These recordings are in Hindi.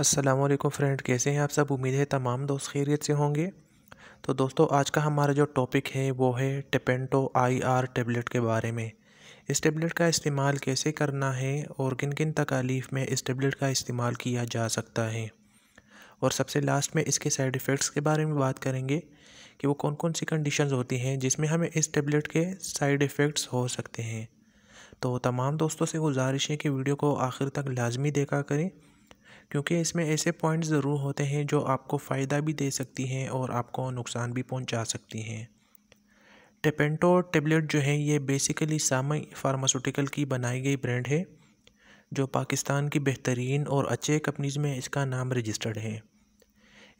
असलम फ्रेंड कैसे हैं आप सब उम्मीद है तमाम दोस्त खैरियत से होंगे तो दोस्तों आज का हमारा जो टॉपिक है वो है टेपेंटो आई आर टेबलेट के बारे में इस टेबलेट का इस्तेमाल कैसे करना है और किन किन तकालीफ में इस टेबलेट का इस्तेमाल किया जा सकता है और सबसे लास्ट में इसके साइड इफ़ेक्ट्स के बारे में बात करेंगे कि वो कौन कौन सी कंडीशन होती हैं जिसमें हमें इस टेबलेट के साइड इफ़ेक्ट्स हो सकते हैं तो तमाम दोस्तों से गुजारिश है कि वीडियो को आखिर तक लाजमी देखा करें क्योंकि इसमें ऐसे पॉइंट्स ज़रूर होते हैं जो आपको फ़ायदा भी दे सकती हैं और आपको नुकसान भी पहुंचा सकती हैं टेपेंटो टेबलेट जो है ये बेसिकली सामय फार्मास्यूटिकल की बनाई गई ब्रांड है जो पाकिस्तान की बेहतरीन और अच्छे कंपनीज़ में इसका नाम रजिस्टर्ड है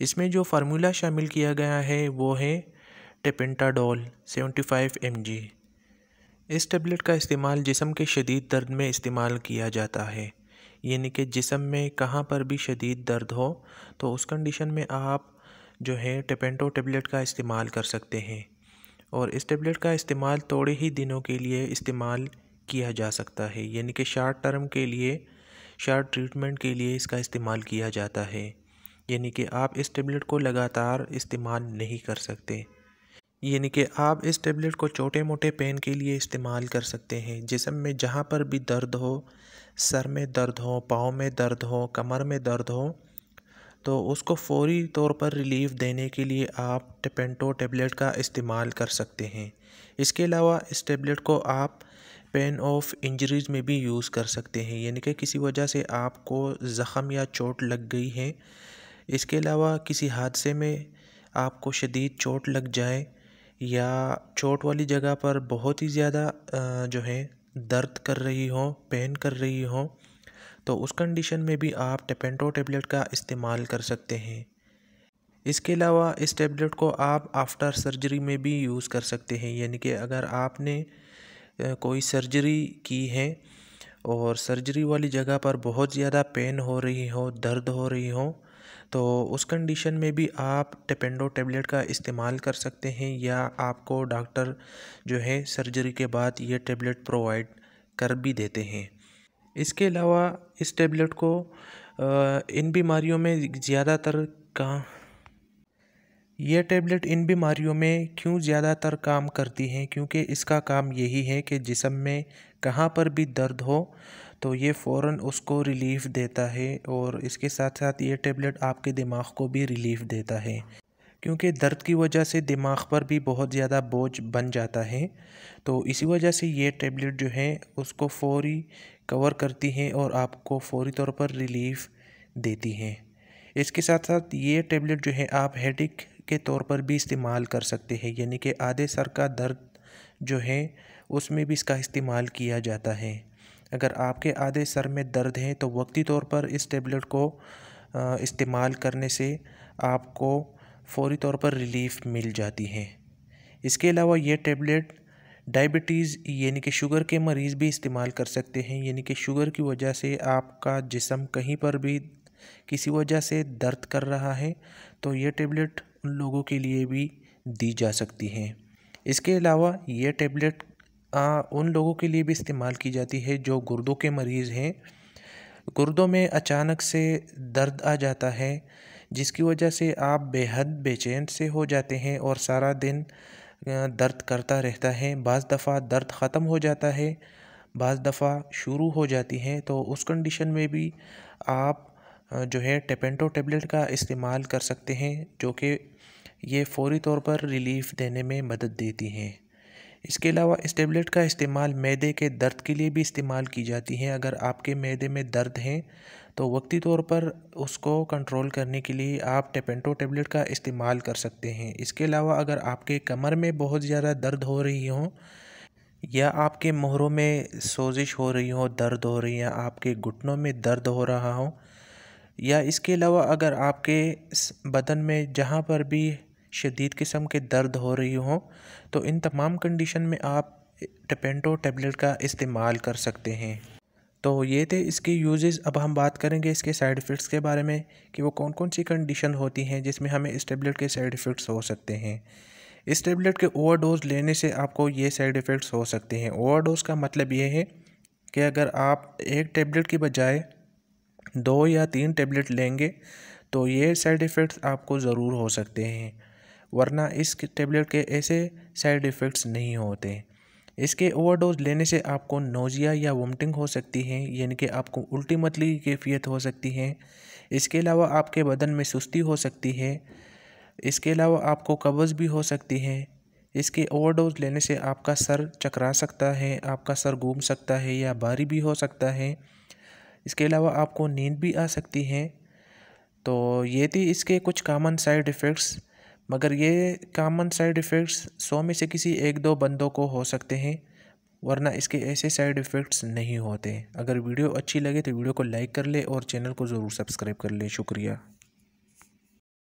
इसमें जो फार्मूला शामिल किया गया है वो है टेपेंटाडोल एम जी इस टेबलेट का इस्तेमाल जिसम के शदीद दर्द में इस्तेमाल किया जाता है यानी कि जिसम में कहाँ पर भी शदीद दर्द हो तो उस कंडीशन में आप जो है टेपेंटो टेबलेट का इस्तेमाल कर सकते हैं और इस टेबलेट का इस्तेमाल थोड़े ही दिनों के लिए इस्तेमाल किया जा सकता है यानी कि शार्ट टर्म के लिए शार्ट ट्रीटमेंट के लिए इसका इस्तेमाल किया जाता है यानी कि आप इस टेबलेट को लगातार इस्तेमाल नहीं कर सकते यानी कि आप इस टेबलेट को छोटे मोटे पेन के लिए इस्तेमाल कर सकते हैं जिसम में जहाँ पर भी दर्द हो सर में दर्द हो पाँव में दर्द हो कमर में दर्द हो तो उसको फौरी तौर पर रिलीफ देने के लिए आप टेपेंटो टेबलेट का इस्तेमाल कर सकते हैं इसके अलावा इस टेबलेट को आप पेन ऑफ इंजरीज में भी यूज़ कर सकते हैं यानी कि किसी वजह से आपको ज़ख़म या चोट लग गई है इसके अलावा किसी हादसे में आपको शदीद चोट लग जाए या चोट वाली जगह पर बहुत ही ज़्यादा जो है दर्द कर रही हो पेन कर रही हो तो उस कंडीशन में भी आप टेपेंटो टेबलेट का इस्तेमाल कर सकते हैं इसके अलावा इस टेबलेट को आप आफ्टर सर्जरी में भी यूज़ कर सकते हैं यानी कि अगर आपने कोई सर्जरी की है और सर्जरी वाली जगह पर बहुत ज़्यादा पेन हो रही हो दर्द हो रही हो तो उस कंडीशन में भी आप टेपेंडो टेबलेट का इस्तेमाल कर सकते हैं या आपको डॉक्टर जो है सर्जरी के बाद ये टेबलेट प्रोवाइड कर भी देते हैं इसके अलावा इस टेबलेट को इन बीमारियों में ज़्यादातर का यह टेबलेट इन बीमारियों में क्यों ज़्यादातर काम करती हैं क्योंकि इसका काम यही है कि जिसम में कहाँ पर भी दर्द हो तो ये फ़ौर उसको रिलीफ़ देता है और इसके साथ साथ ये टेबलेट आपके दिमाग को भी रिलीफ़ देता है क्योंकि दर्द की वजह से दिमाग पर भी बहुत ज़्यादा बोझ बन जाता है तो इसी वजह से ये टेबलेट जो है उसको फौरी कवर करती हैं और आपको फौरी तौर पर रिलीफ़ देती हैं इसके साथ साथ ये टेबलेट जो है आप हेडिक के तौर पर भी इस्तेमाल कर सकते हैं यानी कि आधे सर का दर्द जो है उसमें भी इसका इस्तेमाल किया जाता है अगर आपके आधे सर में दर्द है तो वक्ती तौर पर इस टेबलेट को इस्तेमाल करने से आपको फौरी तौर पर रिलीफ मिल जाती है इसके अलावा ये टेबलेट डायबिटीज़ यानी कि शुगर के मरीज़ भी इस्तेमाल कर सकते हैं यानी कि शुगर की वजह से आपका जिसम कहीं पर भी किसी वजह से दर्द कर रहा है तो ये टेबलेट उन लोगों के लिए भी दी जा सकती है इसके अलावा ये टेबलेट आ, उन लोगों के लिए भी इस्तेमाल की जाती है जो गुर्दों के मरीज़ हैं गुर्दों में अचानक से दर्द आ जाता है जिसकी वजह से आप बेहद बेचैन से हो जाते हैं और सारा दिन दर्द करता रहता है बज़ दफ़ा दर्द ख़त्म हो जाता है बज़ दफ़ा शुरू हो जाती है तो उस कंडीशन में भी आप जो है टेपेंटो टेबलेट का इस्तेमाल कर सकते हैं जो कि ये फ़ौरी तौर पर रिलीफ़ देने में मदद देती हैं इसके अलावा इस टेबलेट का इस्तेमाल मैदे के दर्द के लिए भी इस्तेमाल की जाती है अगर आपके मैदे में दर्द है तो वक्ती तौर पर उसको कंट्रोल करने के लिए आप टेपेंटो टेबलेट का इस्तेमाल कर सकते हैं इसके अलावा अगर आपके कमर में बहुत ज़्यादा दर्द हो रही हो या आपके मोहरों में सोजिश हो रही हो दर्द हो रही है आपके घुटनों में दर्द हो रहा हो या इसके अलावा अगर आपके बदन में जहाँ पर भी शदीद किस्म के दर्द हो रही हों तो इन तमाम कंडीशन में आप टपेंटो टेबलेट का इस्तेमाल कर सकते हैं तो ये थे इसके यूज़ अब हम बात करेंगे इसके साइड इफ़ेक्ट्स के बारे में कि वो कौन कौन सी कंडीशन होती हैं जिसमें हमें इस टेबलेट के साइड इफ़ेक्ट्स हो सकते हैं इस टेबलेट के ओवर डोज़ लेने से आपको ये साइड इफ़ेक्ट्स हो सकते हैं ओवर डोज का मतलब ये है कि अगर आप एक टेबलेट की बजाय दो या तीन टेबलेट लेंगे तो ये साइड इफ़ेक्ट्स आपको ज़रूर हो सकते हैं वरना इस टेबलेट के ऐसे साइड इफ़ेक्ट्स नहीं होते इसके ओवरडोज लेने से आपको नोजिया या वोमिटिंग हो सकती है यानी कि आपको उल्टी मतली की कैफियत हो सकती है इसके अलावा आपके बदन में सुस्ती हो सकती है इसके अलावा आपको कब्ज़ भी हो सकती है इसके ओवरडोज लेने से आपका सर चकरा सकता है आपका सर घूम सकता है या भारी भी हो सकता है इसके अलावा आपको नींद भी आ सकती है तो ये थी इसके कुछ कामन साइड इफ़ेक्ट्स मगर ये कामन साइड इफ़ेक्ट्स सौ में से किसी एक दो बंदों को हो सकते हैं वरना इसके ऐसे साइड इफ़ेक्ट्स नहीं होते अगर वीडियो अच्छी लगे तो वीडियो को लाइक कर ले और चैनल को ज़रूर सब्सक्राइब कर ले शुक्रिया